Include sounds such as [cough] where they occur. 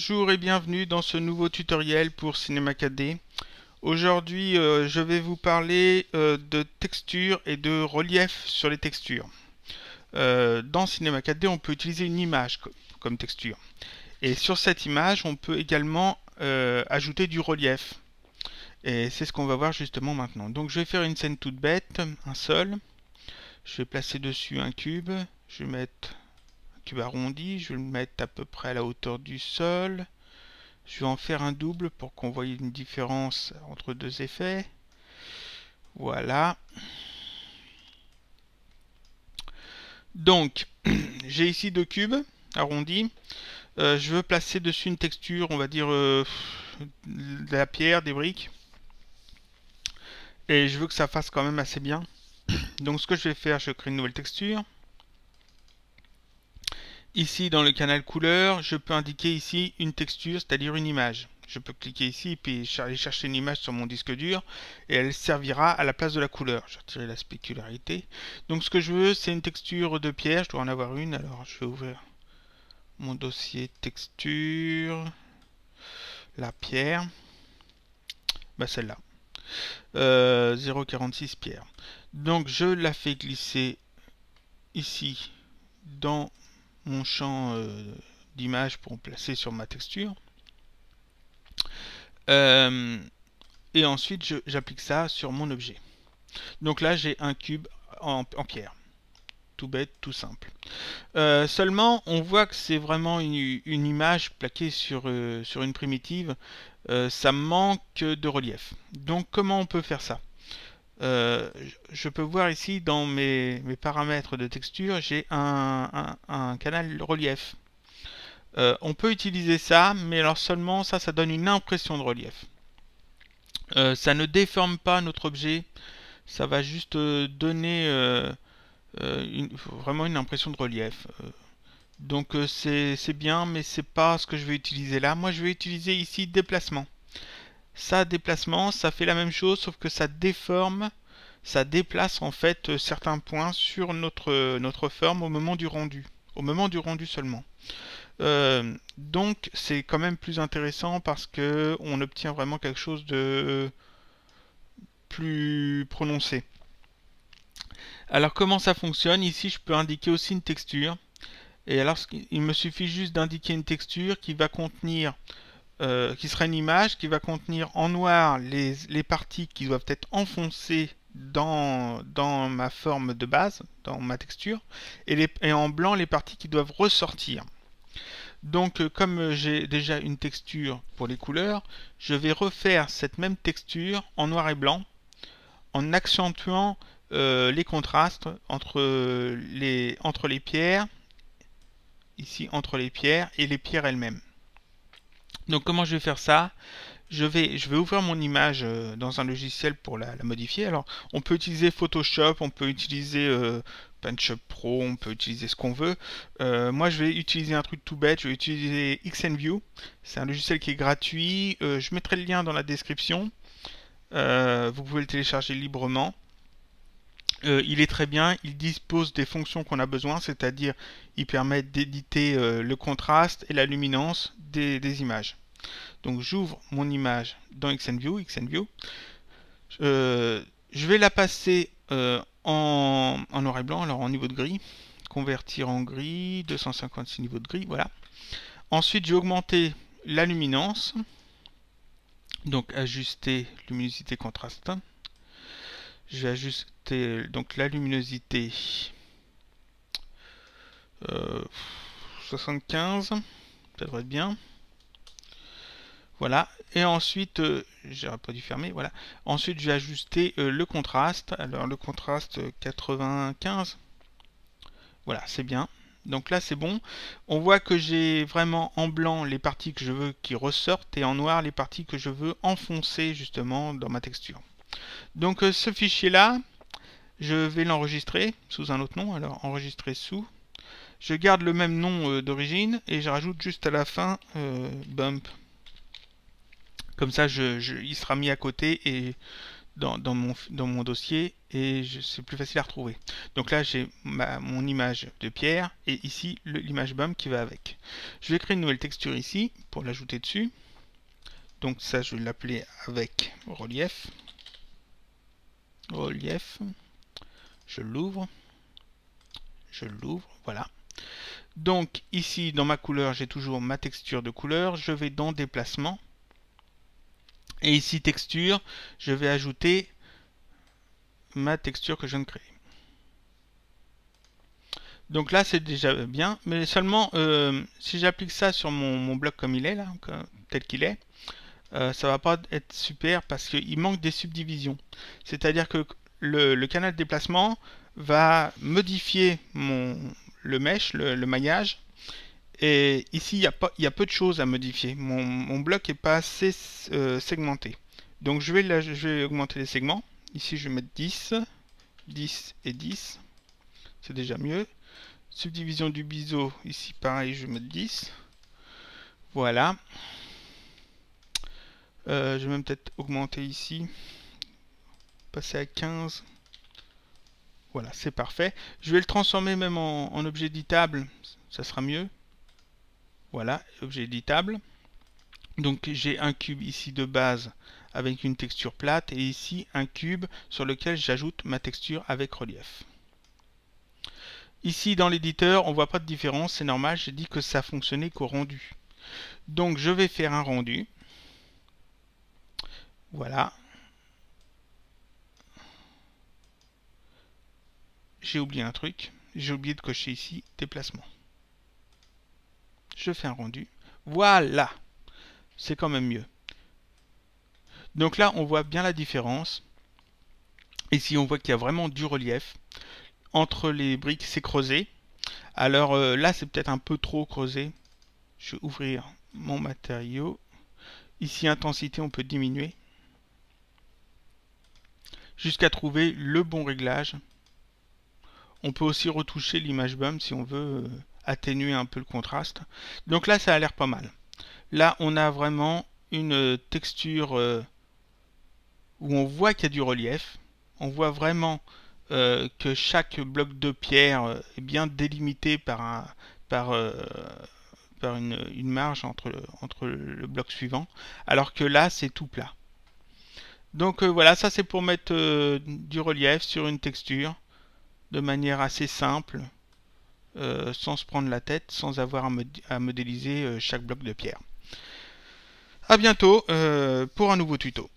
Bonjour et bienvenue dans ce nouveau tutoriel pour Cinema 4D. Aujourd'hui, euh, je vais vous parler euh, de texture et de relief sur les textures. Euh, dans Cinema 4D, on peut utiliser une image comme texture. Et sur cette image, on peut également ajouter du relief. Et c'est ce qu'on va voir justement maintenant. Donc je vais faire une scène toute bête, un sol. Je vais placer dessus un cube. Je vais mettre arrondi, je vais le mettre à peu près à la hauteur du sol. Je vais en faire un double pour qu'on voit une différence entre deux effets. Voilà. Donc, [clears throat] j'ai ici deux cubes arrondis. Euh, je veux placer dessus une texture, on va dire, euh, de la pierre, des briques. Et je veux que ça fasse quand même assez bien. [clears throat] Donc ce que je vais faire, je crée une nouvelle texture. Ici, dans le canal couleur, je peux indiquer ici une texture, c'est-à-dire une image. Je peux cliquer ici puis aller chercher une image sur mon disque dur et elle servira à la place de la couleur. Je retirer la spécularité. Donc ce que je veux, c'est une texture de pierre. Je dois en avoir une. Alors je vais ouvrir mon dossier texture. La pierre. Bah celle-là. 0,46 euh, pierre. Donc je la fais glisser ici dans mon champ euh, d'image pour placer sur ma texture. Euh, et ensuite, j'applique ça sur mon objet. Donc là, j'ai un cube en, pierre. Tout bête, tout simple. Euh, seulement, on voit que c'est vraiment une, image plaquée sur, sur une primitive. ça manque de relief. Donc, comment on peut faire ça euh, je peux voir ici dans mes, paramètres de texture, j'ai un, canal relief. Euh, on peut utiliser ça, mais alors seulement ça, ça donne une impression de relief. Euh, ça ne déforme pas notre objet, ça va juste donner vraiment une impression de relief. donc c'est bien, mais c'est pas ce que je vais utiliser là. Moi, je vais utiliser ici déplacement ça déplacement, ça fait la même chose, sauf que ça déforme, ça déplace en fait euh, certains points sur notre, euh, notre forme au moment du rendu, au moment du rendu seulement. Euh, donc c'est quand même plus intéressant parce que on obtient vraiment quelque chose de plus prononcé. Alors comment ça fonctionne Ici je peux indiquer aussi une texture. Et alors il me suffit juste d'indiquer une texture qui va contenir euh, qui sera une image qui va contenir en noir les, les parties qui doivent être enfoncées dans, dans, ma forme de base, dans ma texture, et, les, et, en blanc les parties qui doivent ressortir. Donc euh, comme j'ai déjà une texture pour les couleurs, je vais refaire cette même texture en noir et blanc, en accentuant euh, les contrastes entre les, entre les pierres, ici entre les pierres, et les pierres elles-mêmes. Donc comment je vais faire ça je vais, je vais ouvrir mon image euh, dans un logiciel pour la, modifier. Alors on peut utiliser Photoshop, on peut utiliser euh, PaintShop Pro, on peut utiliser ce qu'on veut. Euh, moi, je vais utiliser un truc tout bête, je vais utiliser XNView. C'est un logiciel qui est gratuit. je mettrai le lien dans la description. vous pouvez le télécharger librement. il est très bien, il dispose des fonctions qu'on a besoin, c'est-à-dire il permet d'éditer le contraste et la luminance, des, images. Donc j'ouvre mon image dans XNView, XNView. Euh, je vais la passer euh, en, noir et blanc, alors en niveau de gris. Convertir en gris, 256 niveaux de gris, voilà. Ensuite, j'ai augmenté la luminance. Donc ajuster luminosité contraste. Je vais ajuster donc la luminosité 75. Euh, ça devrait être bien. Voilà, et ensuite, euh, j'aurais pas dû fermer, voilà. Ensuite, j'ai ajusté euh, le contraste. Alors, le contraste 95. Voilà, c'est bien. Donc là, c'est bon. On voit que j'ai vraiment en blanc les parties que je veux qui ressortent et en noir les parties que je veux enfoncer justement dans ma texture. Donc euh, ce fichier-là, je vais l'enregistrer sous un autre nom. Alors, enregistrer sous. Je garde le même nom euh, d'origine et je rajoute juste à la fin euh, bump. Comme ça, je, il sera mis à côté et dans, mon, dans mon dossier et c'est plus facile à retrouver. Donc là, j'ai mon image de pierre et ici l'image bump qui va avec. Je vais créer une nouvelle texture ici pour l'ajouter dessus. Donc ça, je vais l'appeler avec relief. Relief. Je l'ouvre. Je l'ouvre. Voilà. Donc ici dans ma couleur j'ai toujours ma texture de couleur, je vais dans déplacement et ici texture, je vais ajouter ma texture que je viens de créer. Donc là c'est déjà bien, mais seulement euh, si j'applique ça sur mon, bloc comme il est là, tel qu'il est, euh, ça va pas être super parce qu'il manque des subdivisions. C'est-à-dire que le, canal déplacement va modifier mon, le mesh, le, maillage. Et ici, il y, a il y, a peu de choses à modifier. Mon, bloc n'est pas assez euh, segmenté. Donc je vais, je augmenter les segments. Ici, je vais mettre 10, 10 et 10. C'est déjà mieux. Subdivision du biseau, ici pareil, je vais mettre 10. Voilà. Euh, je vais même peut-être augmenter ici. Passer à 15. Voilà, c'est parfait. Je vais le transformer même en, objet éditable, ça sera mieux. Voilà, objet éditable. Donc j'ai un cube ici de base avec une texture plate et ici un cube sur lequel j'ajoute ma texture avec relief. Ici dans l'éditeur on voit pas de différence, c'est normal, j'ai dit que ça fonctionnait qu'au rendu. Donc je vais faire un rendu. Voilà, j'ai oublié un truc. J'ai oublié de cocher ici déplacement. Je fais un rendu. Voilà C'est quand même mieux. Donc là, on voit bien la différence. Ici, on voit qu'il y a vraiment du relief. Entre les briques, c'est creusé. Alors euh, là, c'est peut-être un peu trop creusé. Je vais ouvrir mon matériau. Ici, intensité, on peut diminuer. Jusqu'à trouver le bon réglage. On peut aussi retoucher l'image Bum si on veut euh, atténuer un peu le contraste. Donc là, ça a l'air pas mal. Là, on a vraiment une euh, texture euh, où on voit qu'il y a du relief. On voit vraiment que chaque bloc de pierre est bien délimité par, une, marge entre, entre le bloc suivant, alors que là c'est tout plat. Donc voilà, ça c'est pour mettre du relief sur une texture de manière assez simple, euh, sans se prendre la tête, sans avoir à, modéliser euh, chaque bloc de pierre. A bientôt euh, pour un nouveau tuto.